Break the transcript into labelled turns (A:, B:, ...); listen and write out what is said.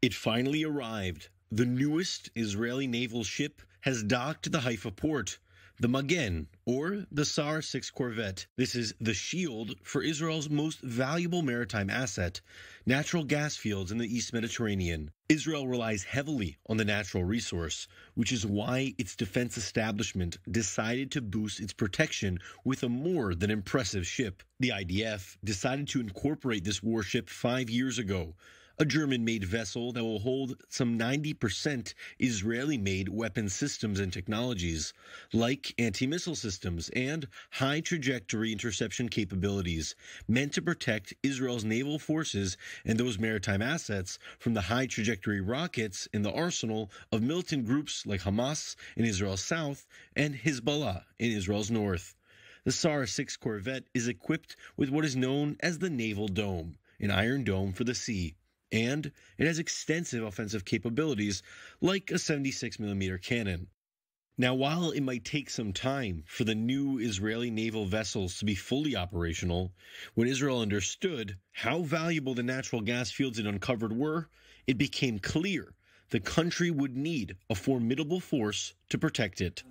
A: It finally arrived. The newest Israeli naval ship has docked the Haifa port, the Magen, or the SAR 6 corvette. This is the shield for Israel's most valuable maritime asset, natural gas fields in the East Mediterranean. Israel relies heavily on the natural resource, which is why its defense establishment decided to boost its protection with a more than impressive ship. The IDF decided to incorporate this warship five years ago a German made vessel that will hold some 90% Israeli made weapon systems and technologies, like anti missile systems and high trajectory interception capabilities, meant to protect Israel's naval forces and those maritime assets from the high trajectory rockets in the arsenal of militant groups like Hamas in Israel's south and Hezbollah in Israel's north. The SAR 6 Corvette is equipped with what is known as the Naval Dome, an iron dome for the sea and it has extensive offensive capabilities, like a 76mm cannon. Now, while it might take some time for the new Israeli naval vessels to be fully operational, when Israel understood how valuable the natural gas fields it uncovered were, it became clear the country would need a formidable force to protect it.